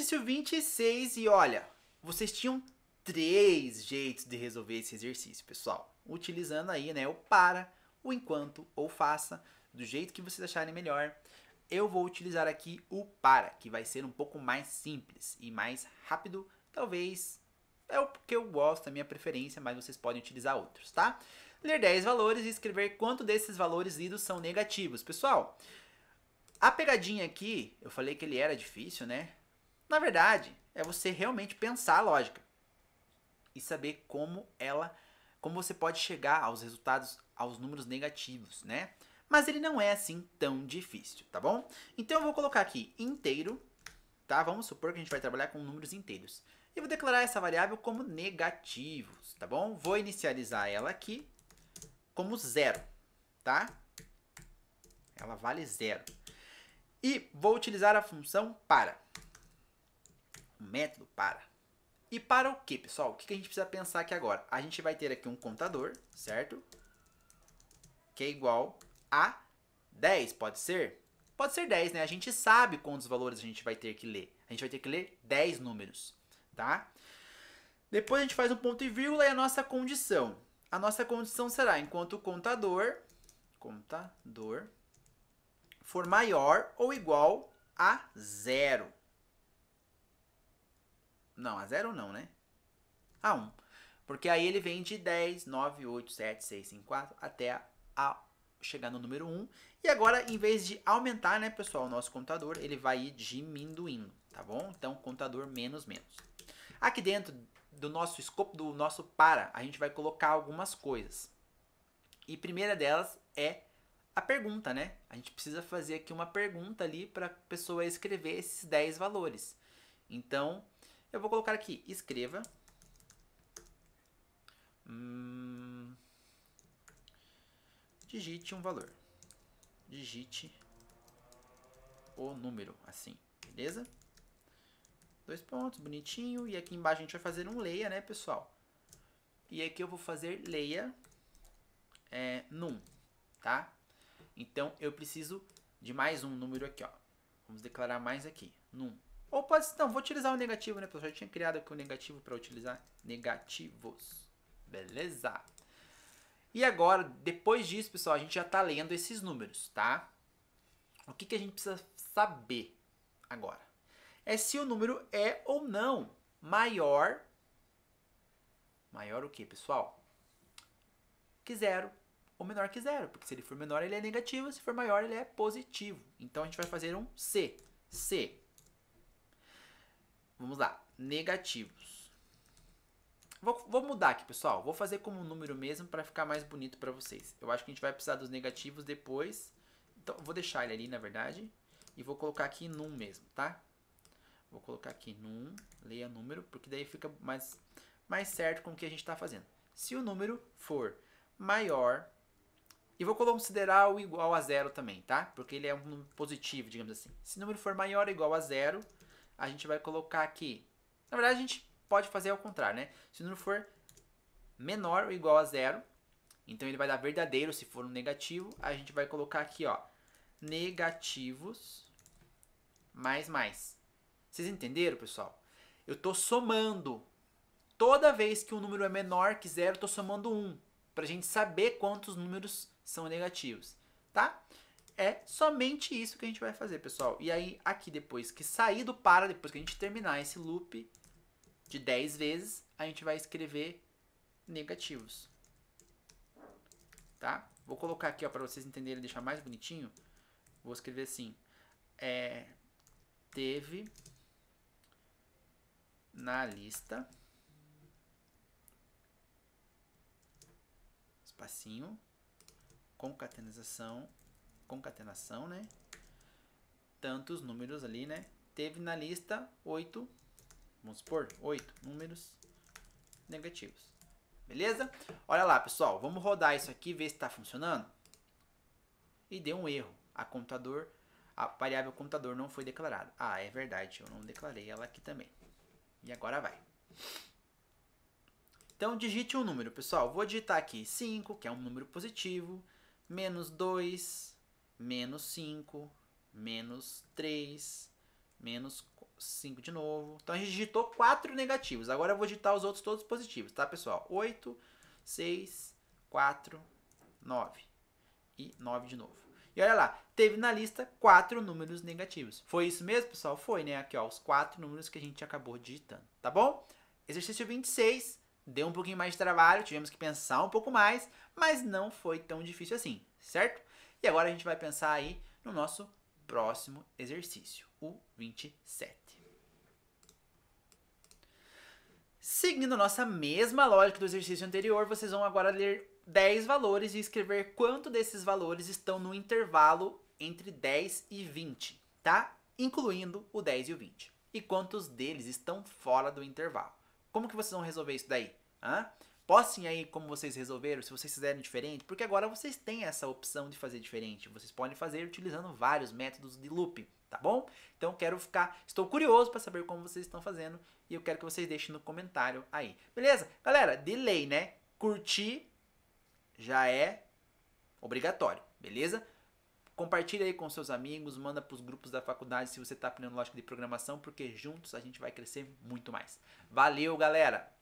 exercício 26 e olha, vocês tinham três jeitos de resolver esse exercício, pessoal. Utilizando aí, né, o para, o enquanto ou faça, do jeito que vocês acharem melhor. Eu vou utilizar aqui o para, que vai ser um pouco mais simples e mais rápido, talvez é o que eu gosto, a é minha preferência, mas vocês podem utilizar outros, tá? Ler 10 valores e escrever quanto desses valores lidos são negativos. Pessoal, a pegadinha aqui, eu falei que ele era difícil, né? Na verdade, é você realmente pensar a lógica e saber como ela, como você pode chegar aos resultados, aos números negativos, né? Mas ele não é assim tão difícil, tá bom? Então eu vou colocar aqui inteiro, tá? Vamos supor que a gente vai trabalhar com números inteiros. E vou declarar essa variável como negativos, tá bom? Vou inicializar ela aqui como zero, tá? Ela vale zero. E vou utilizar a função para um método para. E para o que, pessoal? O que a gente precisa pensar aqui agora? A gente vai ter aqui um contador, certo? Que é igual a 10, pode ser? Pode ser 10, né? A gente sabe quantos valores a gente vai ter que ler. A gente vai ter que ler 10 números, tá? Depois a gente faz um ponto e vírgula e a nossa condição. A nossa condição será enquanto o contador, contador for maior ou igual a zero. Não, a 0 não, né? A 1. Um. Porque aí ele vem de 10, 9, 8, 7, 6, 5, 4 até a, a chegar no número 1. E agora, em vez de aumentar, né, pessoal, o nosso contador, ele vai ir diminuindo, tá bom? Então, contador menos, menos. Aqui dentro do nosso escopo, do nosso para, a gente vai colocar algumas coisas. E primeira delas é a pergunta, né? A gente precisa fazer aqui uma pergunta ali para a pessoa escrever esses 10 valores. Então, eu vou colocar aqui, escreva. Hum, digite um valor. Digite o número, assim, beleza? Dois pontos, bonitinho. E aqui embaixo a gente vai fazer um leia, né, pessoal? E aqui eu vou fazer leia é, num, tá? Então eu preciso de mais um número aqui, ó. Vamos declarar mais aqui, num. Ou pode ser, não, vou utilizar o negativo, né, pessoal? já tinha criado aqui o um negativo para utilizar negativos. Beleza? E agora, depois disso, pessoal, a gente já está lendo esses números, tá? O que, que a gente precisa saber agora? É se o número é ou não maior. Maior o que, pessoal? Que zero ou menor que zero. Porque se ele for menor, ele é negativo. Se for maior, ele é positivo. Então a gente vai fazer um C. C Vamos lá, negativos. Vou, vou mudar aqui, pessoal. Vou fazer como número mesmo para ficar mais bonito para vocês. Eu acho que a gente vai precisar dos negativos depois. Então, vou deixar ele ali, na verdade. E vou colocar aqui num mesmo, tá? Vou colocar aqui num, leia número, porque daí fica mais, mais certo com o que a gente está fazendo. Se o número for maior, e vou considerar o igual a zero também, tá? Porque ele é um positivo, digamos assim. Se o número for maior ou igual a zero, a gente vai colocar aqui. Na verdade, a gente pode fazer ao contrário, né? Se o número for menor ou igual a zero, então ele vai dar verdadeiro se for um negativo. A gente vai colocar aqui, ó, negativos mais mais. Vocês entenderam, pessoal? Eu estou somando. Toda vez que um número é menor que zero, eu estou somando um. Para a gente saber quantos números são negativos, tá? É somente isso que a gente vai fazer, pessoal. E aí, aqui depois que sair do para, depois que a gente terminar esse loop de 10 vezes, a gente vai escrever negativos. Tá? Vou colocar aqui, ó, para vocês entenderem, deixar mais bonitinho. Vou escrever assim. É, teve na lista... Espacinho, concatenização concatenação, né? Tantos números ali, né? Teve na lista 8, vamos supor, 8 números negativos. Beleza? Olha lá, pessoal. Vamos rodar isso aqui, ver se está funcionando. E deu um erro. A computador, a variável computador não foi declarada. Ah, é verdade. Eu não declarei ela aqui também. E agora vai. Então, digite um número, pessoal. Vou digitar aqui 5, que é um número positivo. Menos 2, menos 5, menos 3, menos 5 de novo. Então a gente digitou 4 negativos. Agora eu vou digitar os outros todos positivos, tá, pessoal? 8, 6, 4, 9 e 9 de novo. E olha lá, teve na lista 4 números negativos. Foi isso mesmo, pessoal? Foi, né? Aqui, ó, os 4 números que a gente acabou digitando, tá bom? Exercício 26 deu um pouquinho mais de trabalho, tivemos que pensar um pouco mais, mas não foi tão difícil assim, certo? E agora a gente vai pensar aí no nosso próximo exercício, o 27. Seguindo nossa mesma lógica do exercício anterior, vocês vão agora ler 10 valores e escrever quanto desses valores estão no intervalo entre 10 e 20, tá? Incluindo o 10 e o 20. E quantos deles estão fora do intervalo. Como que vocês vão resolver isso daí? Hã? Postem aí como vocês resolveram, se vocês fizeram diferente, porque agora vocês têm essa opção de fazer diferente. Vocês podem fazer utilizando vários métodos de loop, tá bom? Então quero ficar, estou curioso para saber como vocês estão fazendo e eu quero que vocês deixem no comentário aí. Beleza? Galera, delay, né? Curtir já é obrigatório, beleza? Compartilha aí com seus amigos, manda para os grupos da faculdade se você está aprendendo lógica de programação, porque juntos a gente vai crescer muito mais. Valeu, galera!